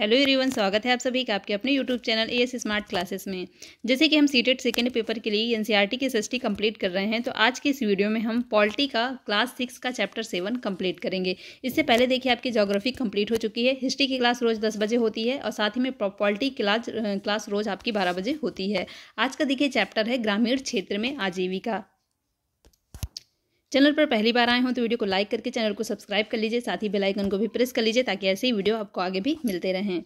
hello everyone स्वागत है आप सभी का आपके अपने YouTube channel A S smart classes में जैसे कि हम सीटेड सेकेंड पेपर के लिए एन e की टी कंप्लीट कर रहे हैं तो आज के इस वीडियो में हम पॉलिटी का क्लास सिक्स का चैप्टर सेवन कंप्लीट करेंगे इससे पहले देखिए आपकी जोग्राफी कंप्लीट हो चुकी है हिस्ट्री की क्लास रोज दस बजे होती है और साथ ही में पॉलिटी क्लास क्लास रोज आपकी बारह बजे होती है आज का देखिए चैप्टर है ग्रामीण क्षेत्र में आजीविका चैनल पर पहली बार आए हों तो वीडियो को लाइक करके चैनल को सब्सक्राइब कर लीजिए साथ ही बेल आइकन को भी प्रेस कर लीजिए ताकि ऐसे ही वीडियो आपको आगे भी मिलते रहें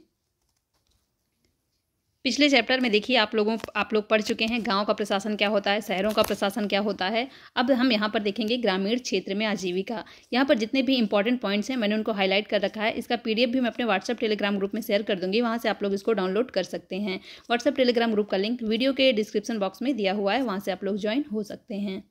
पिछले चैप्टर में देखिए आप लोगों आप लोग पढ़ चुके हैं गांव का प्रशासन क्या होता है शहरों का प्रशासन क्या होता है अब हम यहाँ पर देखेंगे ग्रामीण क्षेत्र में आजीविका यहां पर जितने भी इंपॉर्टेंट पॉइंट्स हैं मैंने उनको हाईलाइट कर रखा है इसका पीडीएफ भी मैं अपने व्हाट्सअप टेलीग्राम ग्रुप में शेयर कर दूंगी वहाँ से आप लोग इसको डाउनलोड कर सकते हैं व्हाट्सअप टेलीग्राम ग्रुप का लिंक वीडियो के डिस्क्रिप्शन बॉक्स में दिया हुआ है वहाँ से आप लोग ज्वाइन हो सकते हैं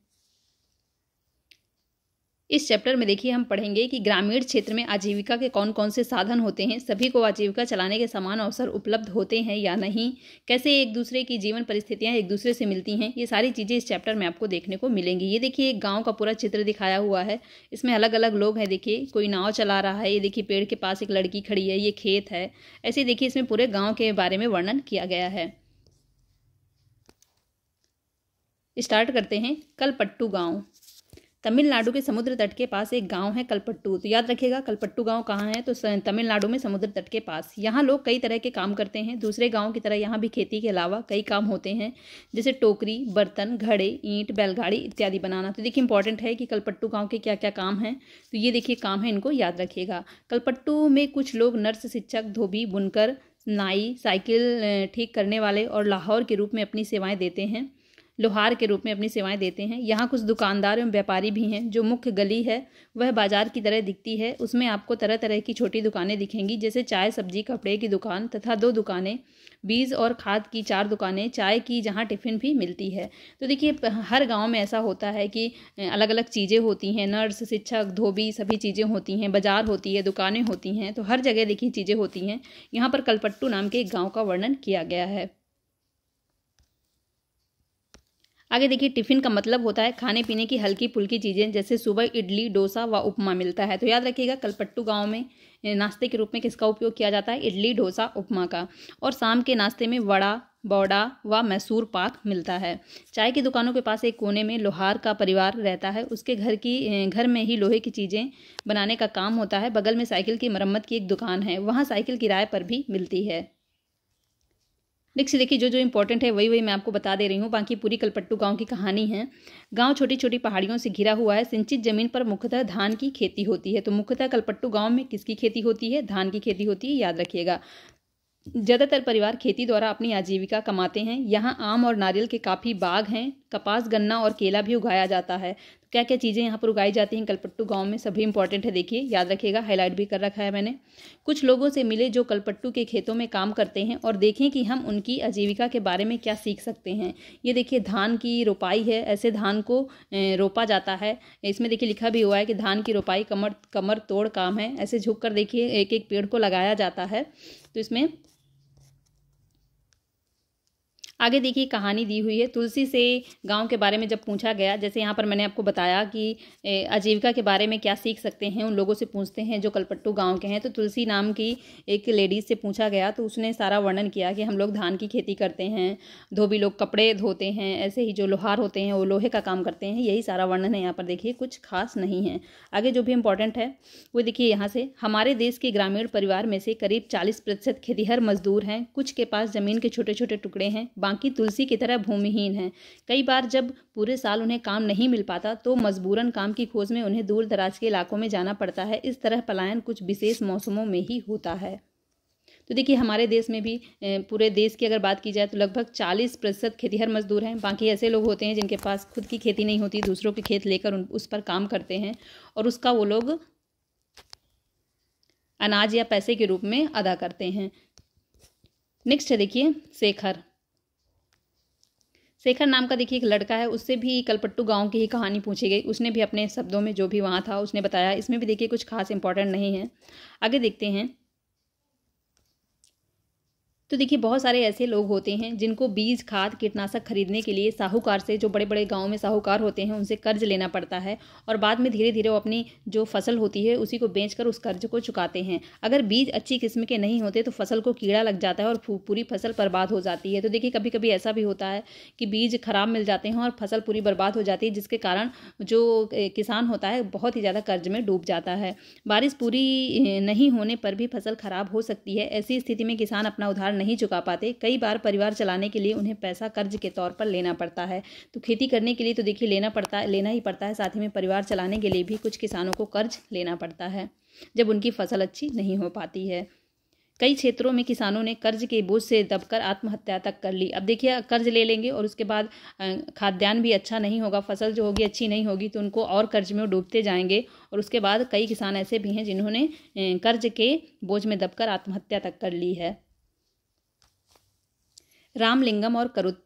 इस चैप्टर में देखिए हम पढ़ेंगे कि ग्रामीण क्षेत्र में आजीविका के कौन कौन से साधन होते हैं सभी को आजीविका चलाने के समान अवसर उपलब्ध होते हैं या नहीं कैसे एक दूसरे की जीवन परिस्थितियाँ एक दूसरे से मिलती हैं ये सारी चीज़ें इस चैप्टर में आपको देखने को मिलेंगी ये देखिए एक गाँव का पूरा चित्र दिखाया हुआ है इसमें अलग अलग लोग हैं देखिए कोई नाव चला रहा है ये देखिए पेड़ के पास एक लड़की खड़ी है ये खेत है ऐसे देखिए इसमें पूरे गाँव के बारे में वर्णन किया गया है स्टार्ट करते हैं कलपट्टू गांव तमिलनाडु के समुद्र तट के पास एक गांव है कलपट्टू तो याद रखिएगा कलपट्टू गांव कहाँ है तो तमिलनाडु में समुद्र तट के पास यहाँ लोग कई तरह के काम करते हैं दूसरे गांव की तरह यहाँ भी खेती के अलावा कई काम होते हैं जैसे टोकरी बर्तन घड़े ईंट बैलगाड़ी इत्यादि बनाना तो देखिए इंपॉर्टेंट है कि कलपट्टू गाँव के क्या क्या काम हैं तो ये देखिए काम है इनको याद रखिएगा कलपट्टू में कुछ लोग नर्स शिक्षक धोबी बुनकर नाई साइकिल ठीक करने वाले और लाहौर के रूप में अपनी सेवाएं देते हैं लोहार के रूप में अपनी सेवाएं देते हैं यहाँ कुछ दुकानदार एवं व्यापारी भी हैं जो मुख्य गली है वह बाजार की तरह दिखती है उसमें आपको तरह तरह की छोटी दुकानें दिखेंगी जैसे चाय सब्जी कपड़े की दुकान तथा दो दुकानें बीज और खाद की चार दुकानें चाय की जहाँ टिफ़िन भी मिलती है तो देखिए हर गाँव में ऐसा होता है कि अलग अलग चीज़ें होती हैं नर्स शिक्षक धोबी सभी चीज़ें होती हैं बाजार होती है दुकानें होती हैं तो हर जगह देखिए चीज़ें होती हैं यहाँ पर कलपट्टू नाम के एक गाँव का वर्णन किया गया है आगे देखिए टिफिन का मतलब होता है खाने पीने की हल्की फुल्की चीज़ें जैसे सुबह इडली डोसा व उपमा मिलता है तो याद रखिएगा कलपट्टू गाँव में नाश्ते के रूप में किसका उपयोग किया जाता है इडली डोसा उपमा का और शाम के नाश्ते में वड़ा बौड़ा व मैसूर पाक मिलता है चाय की दुकानों के पास एक कोने में लोहार का परिवार रहता है उसके घर की घर में ही लोहे की चीज़ें बनाने का काम होता है बगल में साइकिल की मरम्मत की एक दुकान है वहाँ साइकिल किराए पर भी मिलती है नेक्स्ट देखिए जो जो इंपॉर्टेंट है वही वही मैं आपको बता दे रही हूँ बाकी पूरी कलपट्टू गांव की कहानी है गांव छोटी छोटी पहाड़ियों से घिरा हुआ है सिंचित जमीन पर मुख्यतः धान की खेती होती है तो मुख्यतः कलपट्टू गांव में किसकी खेती होती है धान की खेती होती है याद रखिएगा ज़्यादातर परिवार खेती द्वारा अपनी आजीविका कमाते हैं यहाँ आम और नारियल के काफ़ी बाग हैं कपास गन्ना और केला भी उगाया जाता है तो क्या क्या चीज़ें यहाँ पर उगाई जाती हैं कलपट्टू गांव में सभी इंपॉर्टेंट है देखिए याद रखिएगा हाईलाइट भी कर रखा है मैंने कुछ लोगों से मिले जो कलपट्टू के खेतों में काम करते हैं और देखें कि हम उनकी आजीविका के बारे में क्या सीख सकते हैं ये देखिए धान की रोपाई है ऐसे धान को रोपा जाता है इसमें देखिए लिखा भी हुआ है कि धान की रोपाई कमर कमर तोड़ काम है ऐसे झुक कर देखिए एक एक पेड़ को लगाया जाता है तो इसमें आगे देखिए कहानी दी हुई है तुलसी से गांव के बारे में जब पूछा गया जैसे यहाँ पर मैंने आपको बताया कि आजीविका के बारे में क्या सीख सकते हैं उन लोगों से पूछते हैं जो कलपट्टू गांव के हैं तो तुलसी नाम की एक लेडीज़ से पूछा गया तो उसने सारा वर्णन किया कि हम लोग धान की खेती करते हैं धोबी लोग कपड़े धोते हैं ऐसे ही जो लोहार होते हैं वो लोहे का काम करते हैं यही सारा वर्णन है यहाँ पर देखिए कुछ खास नहीं है आगे जो भी इम्पोर्टेंट है वो देखिए यहाँ से हमारे देश के ग्रामीण परिवार में से करीब चालीस प्रतिशत खेतीहर मजदूर हैं कुछ के पास ज़मीन के छोटे छोटे टुकड़े हैं बाकी तुलसी की तरह भूमिहीन हैं कई बार जब पूरे साल उन्हें काम नहीं मिल पाता तो मजबूरन काम की खोज में उन्हें दूर दराज के इलाकों में जाना पड़ता है इस तरह पलायन कुछ विशेष मौसमों में ही होता है तो देखिए हमारे देश में भी पूरे देश की अगर बात की जाए तो लगभग चालीस प्रतिशत खेतीहर मजदूर हैं बाकी ऐसे लोग होते हैं जिनके पास खुद की खेती नहीं होती दूसरों के खेत लेकर उन उस पर काम करते हैं और उसका वो लोग अनाज या पैसे के रूप में अदा करते हैं नेक्स्ट है देखिए शेखर शेखर नाम का देखिए एक लड़का है उससे भी कलपट्टू गांव की ही कहानी पूछी गई उसने भी अपने शब्दों में जो भी वहाँ था उसने बताया इसमें भी देखिए कुछ खास इंपॉर्टेंट नहीं है आगे देखते हैं तो देखिए बहुत सारे ऐसे लोग होते हैं जिनको बीज खाद कीटनाशक खरीदने के लिए साहूकार से जो बड़े बड़े गाँव में साहूकार होते हैं उनसे कर्ज लेना पड़ता है और बाद में धीरे धीरे वो अपनी जो फसल होती है उसी को बेचकर उस कर्ज को चुकाते हैं अगर बीज अच्छी किस्म के नहीं होते तो फसल को कीड़ा लग जाता है और पूरी फसल बर्बाद हो जाती है तो देखिए कभी कभी ऐसा भी होता है कि बीज खराब मिल जाते हैं और फसल पूरी बर्बाद हो जाती है जिसके कारण जो किसान होता है बहुत ही ज़्यादा कर्ज में डूब जाता है बारिश पूरी नहीं होने पर भी फसल खराब हो सकती है ऐसी स्थिति में किसान अपना उधार नहीं चुका पाते कई बार परिवार चलाने के लिए उन्हें पैसा कर्ज के तौर पर लेना पड़ता है तो खेती करने के लिए तो देखिए लेना पड़ता है लेना ही पड़ता है साथ ही में परिवार चलाने के लिए भी कुछ किसानों को कर्ज लेना पड़ता है जब उनकी फसल अच्छी नहीं हो पाती है कई क्षेत्रों में किसानों ने कर्ज के बोझ से दबकर आत्महत्या तक कर ली अब देखिए कर्ज ले लेंगे और उसके बाद खाद्यान्न भी अच्छा नहीं होगा फसल जो होगी अच्छी नहीं होगी तो उनको और कर्ज में डूबते जाएंगे और उसके बाद कई किसान ऐसे भी हैं जिन्होंने कर्ज के बोझ में दबकर आत्महत्या तक कर ली है रामलिंगम और करुत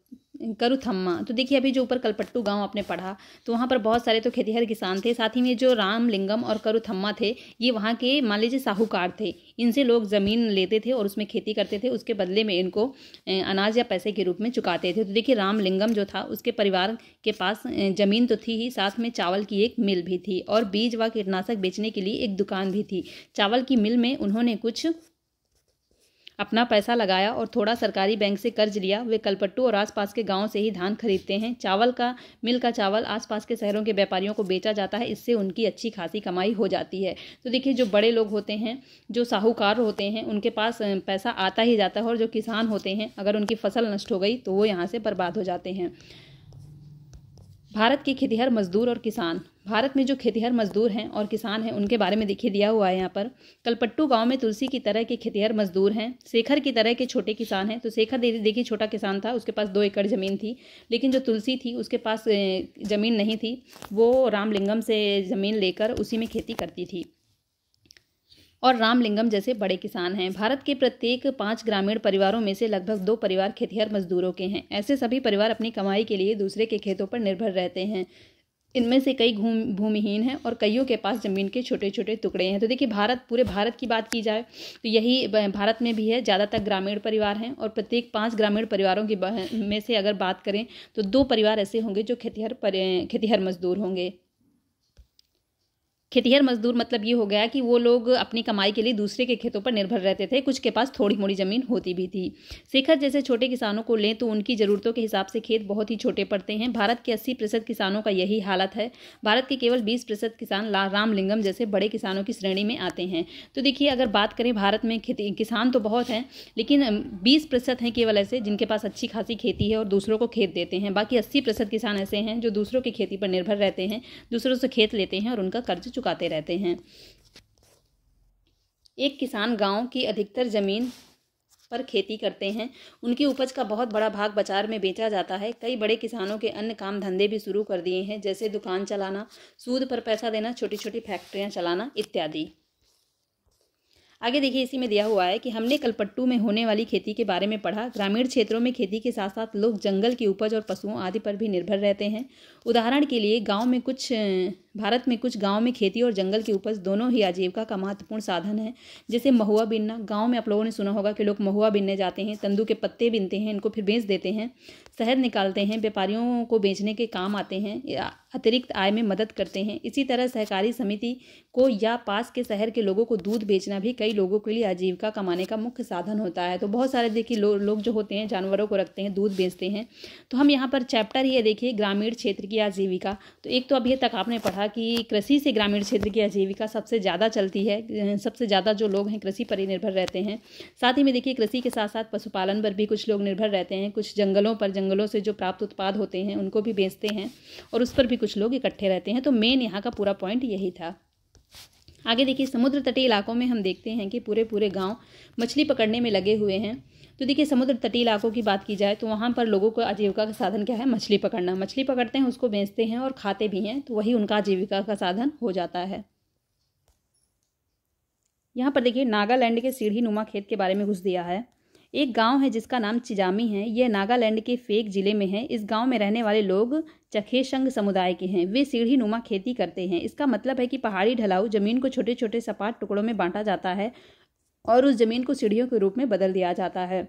करुथम्मा तो देखिए अभी जो ऊपर कलपट्टू गांव आपने पढ़ा तो वहाँ पर बहुत सारे तो खेतीहर किसान थे साथ ही में जो रामलिंगम और करुथम्मा थे ये वहाँ के मान लीजिए साहूकार थे इनसे लोग ज़मीन लेते थे और उसमें खेती करते थे उसके बदले में इनको अनाज या पैसे के रूप में चुकाते थे तो देखिए रामलिंगम जो था उसके परिवार के पास ज़मीन तो थी ही साथ में चावल की एक मिल भी थी और बीज व कीटनाशक बेचने के लिए एक दुकान भी थी चावल की मिल में उन्होंने कुछ अपना पैसा लगाया और थोड़ा सरकारी बैंक से कर्ज लिया वे कलपट्टू और आसपास के गाँव से ही धान खरीदते हैं चावल का मिल का चावल आसपास के शहरों के व्यापारियों को बेचा जाता है इससे उनकी अच्छी खासी कमाई हो जाती है तो देखिए जो बड़े लोग होते हैं जो साहूकार होते हैं उनके पास पैसा आता ही जाता है और जो किसान होते हैं अगर उनकी फसल नष्ट हो गई तो वो यहाँ से बर्बाद हो जाते हैं भारत के खेतिहर मजदूर और किसान भारत में जो खेतीहर मजदूर हैं और किसान हैं उनके बारे में देखिए दिया हुआ है यहाँ पर कलपट्टू गांव में तुलसी की तरह के खेतीहर मजदूर हैं शेखर की तरह के छोटे किसान हैं तो शेखर देखिए छोटा किसान था उसके पास दो एकड़ ज़मीन थी लेकिन जो तुलसी थी उसके पास ज़मीन नहीं थी वो रामलिंगम से ज़मीन लेकर उसी में खेती करती थी और रामलिंगम जैसे बड़े किसान हैं भारत के प्रत्येक पाँच ग्रामीण परिवारों में से लगभग दो परिवार खेतीहर मजदूरों के हैं ऐसे सभी परिवार अपनी कमाई के लिए दूसरे के खेतों पर निर्भर रहते हैं इनमें से कई घूम भूमिहीन हैं और कईयों के पास ज़मीन के छोटे छोटे टुकड़े हैं तो देखिए भारत पूरे भारत की बात की जाए तो यही भारत में भी है ज़्यादातर ग्रामीण परिवार हैं और प्रत्येक पांच ग्रामीण परिवारों की में से अगर बात करें तो दो परिवार ऐसे होंगे जो खेतीहर खेतीहर मजदूर होंगे खेतिहर मजदूर मतलब ये हो गया कि वो लोग अपनी कमाई के लिए दूसरे के खेतों पर निर्भर रहते थे कुछ के पास थोड़ी मोड़ी ज़मीन होती भी थी शिखर जैसे छोटे किसानों को लें तो उनकी ज़रूरतों के हिसाब से खेत बहुत ही छोटे पड़ते हैं भारत के अस्सी प्रतिशत किसानों का यही हालत है भारत के केवल बीस प्रतिशत किसान रामलिंगम जैसे बड़े किसानों की श्रेणी में आते हैं तो देखिए अगर बात करें भारत में खेती किसान तो बहुत हैं लेकिन बीस प्रतिशत हैं केवल ऐसे जिनके पास अच्छी खासी खेती है और दूसरों को खेत देते हैं बाकी अस्सी प्रतिशत किसान ऐसे हैं जो दूसरों की खेती पर निर्भर रहते हैं दूसरों से खेत लेते हैं और उनका कर्ज चुकाते रहते हैं एक किसान गांव की अधिकतर ज़मीन पर खेती करते हैं उनकी उपज का बहुत बड़ा भाग बाजार में बेचा जाता है कई बड़े किसानों के अन्य काम धंधे भी शुरू कर दिए हैं जैसे दुकान चलाना सूद पर पैसा देना छोटी छोटी फैक्ट्रियां चलाना इत्यादि आगे देखिए इसी में दिया हुआ है कि हमने कलपट्टू में होने वाली खेती के बारे में पढ़ा ग्रामीण क्षेत्रों में खेती के साथ साथ लोग जंगल की उपज और पशुओं आदि पर भी निर्भर रहते हैं उदाहरण के लिए गांव में कुछ भारत में कुछ गाँव में खेती और जंगल की उपज दोनों ही आजीविका का महत्वपूर्ण साधन है जैसे महुआ बिनना गाँव में आप लोगों ने सुना होगा कि लोग महुआ बिनने जाते हैं तंदू के पत्ते बीनते हैं इनको फिर बेच देते हैं शहद निकालते हैं व्यापारियों को बेचने के काम आते हैं अतिरिक्त आय में मदद करते हैं इसी तरह सहकारी समिति को या पास के शहर के लोगों को दूध बेचना भी कई लोगों के लिए आजीविका कमाने का मुख्य साधन होता है तो बहुत सारे देखिए लो, लोग जो होते हैं जानवरों को रखते हैं दूध बेचते हैं तो हम यहाँ पर चैप्टर ये देखिए ग्रामीण क्षेत्र की आजीविका तो एक तो अभी तक आपने पढ़ा कि कृषि से ग्रामीण क्षेत्र की आजीविका सबसे ज़्यादा चलती है सबसे ज़्यादा जो लोग हैं कृषि पर ही निर्भर रहते हैं साथ ही में देखिए कृषि के साथ साथ पशुपालन पर भी कुछ लोग निर्भर रहते हैं कुछ जंगलों पर जंगलों से जो प्राप्त उत्पाद होते हैं उनको भी बेचते हैं और उस पर भी कुछ लोग इकट्ठे रहते हैं तो मेन यहाँ का पूरा पॉइंट यही था आगे देखिए समुद्र तटीय इलाकों में हम देखते हैं कि पूरे पूरे गांव मछली पकड़ने में लगे हुए हैं तो देखिए समुद्र तटीय इलाकों की बात की जाए तो वहाँ पर लोगों को आजीविका का साधन क्या है मछली पकड़ना मछली पकड़ते हैं उसको बेचते हैं और खाते भी हैं तो वही उनका आजीविका का साधन हो जाता है यहाँ पर देखिए नागालैंड के सीढ़ी नुमा खेत के बारे में घुस दिया है एक गांव है जिसका नाम चिजामी है यह नागालैंड के फेक जिले में है इस गांव में रहने वाले लोग चखेशंग समुदाय के हैं वे सीढ़ी नुमा खेती करते हैं इसका मतलब है कि पहाड़ी ढलाऊ जमीन को छोटे छोटे सपाट टुकड़ों में बांटा जाता है और उस जमीन को सीढ़ियों के रूप में बदल दिया जाता है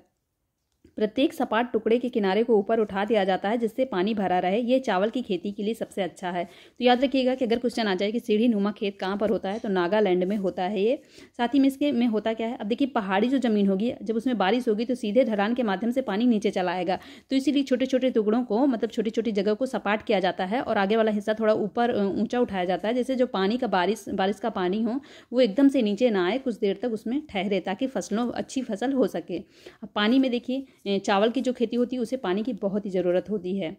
प्रत्येक सपाट टुकड़े के किनारे को ऊपर उठा दिया जाता है जिससे पानी भरा रहे ये चावल की खेती के लिए सबसे अच्छा है तो याद रखिएगा कि अगर क्वेश्चन आ जाए कि सीढ़ी नुमा खेत कहाँ पर होता है तो नागालैंड में होता है ये साथ ही में इसके में होता क्या है अब देखिए पहाड़ी जो ज़मीन होगी जब उसमें बारिश होगी तो सीधे ढलान के माध्यम से पानी नीचे चला आएगा तो इसीलिए छोटे छोटे टुकड़ों को मतलब छोटी छोटी जगह को सपाट किया जाता है और आगे वाला हिस्सा थोड़ा ऊपर ऊंचा उठाया जाता है जैसे जो पानी का बारिश बारिश का पानी हो वो एकदम से नीचे ना आए कुछ देर तक उसमें ठहरे ताकि फसलों अच्छी फसल हो सके अब पानी में देखिए चावल की जो खेती होती है उसे पानी की बहुत ही ज़रूरत होती है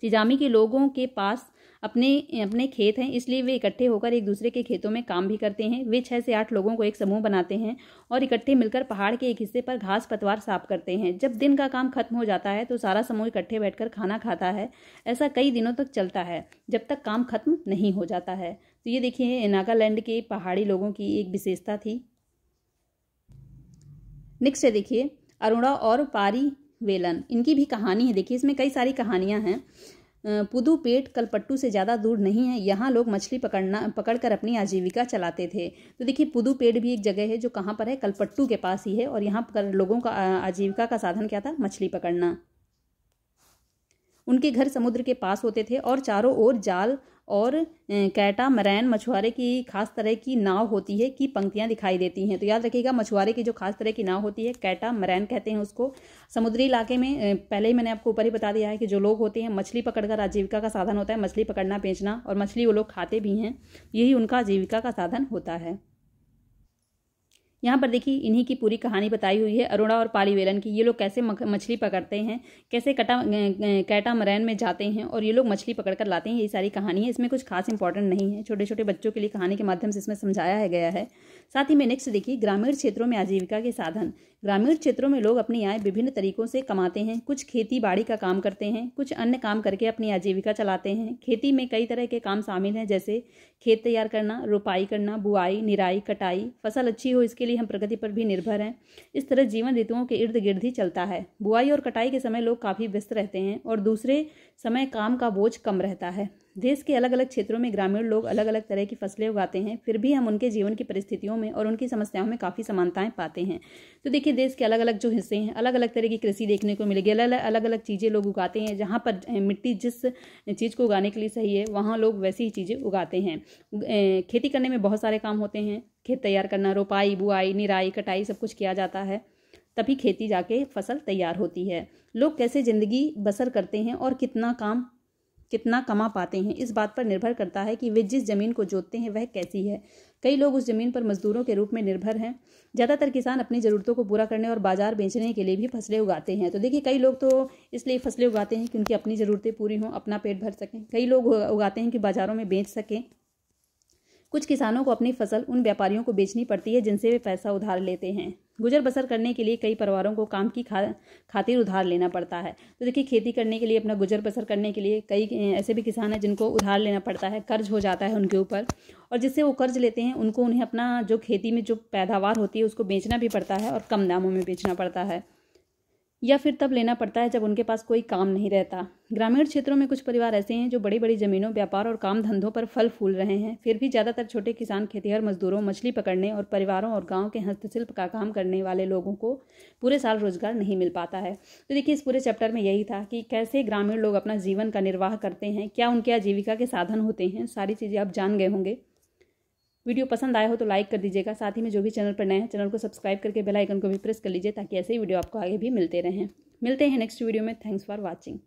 तिजामी के लोगों के पास अपने अपने खेत हैं इसलिए वे इकट्ठे होकर एक दूसरे के खेतों में काम भी करते हैं वे छः से आठ लोगों को एक समूह बनाते हैं और इकट्ठे मिलकर पहाड़ के एक हिस्से पर घास पतवार साफ करते हैं जब दिन का काम खत्म हो जाता है तो सारा समूह इकट्ठे बैठकर खाना खाता है ऐसा कई दिनों तक चलता है जब तक काम खत्म नहीं हो जाता है तो ये देखिए नागालैंड के पहाड़ी लोगों की एक विशेषता थी नेक्स्ट है देखिए अरुणा और पारी वेलन इनकी भी कहानी है देखिए इसमें कई सारी कहानियां हैं पुदुपेट कलपट्टू से ज़्यादा दूर नहीं है यहाँ लोग मछली पकड़ना पकड़कर अपनी आजीविका चलाते थे तो देखिए पुदुपेट भी एक जगह है जो कहाँ पर है कलपट्टू के पास ही है और यहाँ पर लोगों का आजीविका का साधन क्या था मछली पकड़ना उनके घर समुद्र के पास होते थे और चारों ओर जाल और कैटा मरैन मछुआरे की खास तरह की नाव होती है की पंक्तियाँ दिखाई देती हैं तो याद रखिएगा मछुआरे की जो खास तरह की नाव होती है कैटा मरैन कहते हैं उसको समुद्री इलाके में पहले ही मैंने आपको ऊपर ही बता दिया है कि जो लोग होते हैं मछली पकड़कर आजीविका का साधन होता है मछली पकड़ना बेचना और मछली वो लोग खाते भी हैं यही उनका आजीविका का साधन होता है यहाँ पर देखिए इन्हीं की पूरी कहानी बताई हुई है अरुणा और पाली वेलन की ये लोग कैसे मछली पकड़ते हैं कैसे कटा कैटा मरैन में जाते हैं और ये लोग मछली पकड़ कर लाते हैं ये सारी कहानी है इसमें कुछ खास इंपॉर्टेंट नहीं है छोटे छोटे बच्चों के लिए कहानी के माध्यम से इसमें समझाया है गया है साथ ही में नेक्स्ट देखिए ग्रामीण क्षेत्रों में आजीविका के साधन ग्रामीण क्षेत्रों में लोग अपनी आय विभिन्न तरीकों से कमाते हैं कुछ खेती बाड़ी का काम करते हैं कुछ अन्य काम करके अपनी आजीविका चलाते हैं खेती में कई तरह के काम शामिल हैं जैसे खेत तैयार करना रोपाई करना बुआई निराई कटाई फसल अच्छी हो इसके लिए हम प्रगति पर भी निर्भर हैं इस तरह जीवन ऋतुओं के इर्द गिर्द ही चलता है बुआई और कटाई के समय लोग काफ़ी व्यस्त रहते हैं और दूसरे समय काम का बोझ कम रहता है देश के अलग अलग क्षेत्रों में ग्रामीण लोग अलग अलग तरह की फसलें उगाते हैं फिर भी हम उनके जीवन की परिस्थितियों में और उनकी समस्याओं में काफ़ी समानताएं पाते हैं तो देखिए देश के अलग अलग जो हिस्से हैं अलग अलग तरह की कृषि देखने को मिलेगी अलग अलग अलग चीज़ें लोग उगाते हैं जहाँ पर मिट्टी जिस चीज़ को उगाने के लिए सही है वहाँ लोग वैसी ही चीज़ें उगाते हैं खेती करने में बहुत सारे काम होते हैं खेत तैयार करना रोपाई बुआई निराई कटाई सब कुछ किया जाता है तभी खेती जाके फसल तैयार होती है लोग कैसे ज़िंदगी बसर करते हैं और कितना काम कितना कमा पाते हैं इस बात पर निर्भर करता है कि वे जिस ज़मीन को जोतते हैं वह कैसी है कई लोग उस ज़मीन पर मजदूरों के रूप में निर्भर हैं ज़्यादातर किसान अपनी ज़रूरतों को पूरा करने और बाज़ार बेचने के लिए भी फसलें उगाते हैं तो देखिए कई लोग तो इसलिए फसलें उगाते हैं कि उनकी अपनी ज़रूरतें पूरी हों अपना पेट भर सकें कई लोग उगाते हैं कि बाज़ारों में बेच सकें कुछ किसानों को अपनी फसल उन व्यापारियों को बेचनी पड़ती है जिनसे वे पैसा उधार लेते हैं गुजर बसर करने के लिए कई परिवारों को काम की खा खातिर उधार लेना पड़ता है तो देखिए खेती करने के लिए अपना गुजर बसर करने के लिए कई ऐसे भी किसान हैं जिनको उधार लेना पड़ता है कर्ज हो जाता है उनके ऊपर और जिससे वो कर्ज लेते हैं उनको उन्हें अपना जो खेती में जो पैदावार होती है उसको बेचना भी पड़ता है और कम दामों में बेचना पड़ता है या फिर तब लेना पड़ता है जब उनके पास कोई काम नहीं रहता ग्रामीण क्षेत्रों में कुछ परिवार ऐसे हैं जो बड़ी बड़ी ज़मीनों व्यापार और काम धंधों पर फल फूल रहे हैं फिर भी ज़्यादातर छोटे किसान खेतीहर मजदूरों मछली पकड़ने और परिवारों और गाँव के हस्तशिल्प का काम करने वाले लोगों को पूरे साल रोजगार नहीं मिल पाता है तो देखिए इस पूरे चैप्टर में यही था कि कैसे ग्रामीण लोग अपना जीवन का निर्वाह करते हैं क्या उनके आजीविका के साधन होते हैं सारी चीज़ें आप जान गए होंगे वीडियो पसंद आया हो तो लाइक कर दीजिएगा साथ ही में जो भी चैनल पर नए हैं चैनल को सब्सक्राइब करके बेल आइकन को भी प्रेस कर लीजिए ताकि ऐसे ही वीडियो आपको आगे भी मिलते रहें मिलते हैं नेक्स्ट वीडियो में थैंक्स फॉर वॉचिंग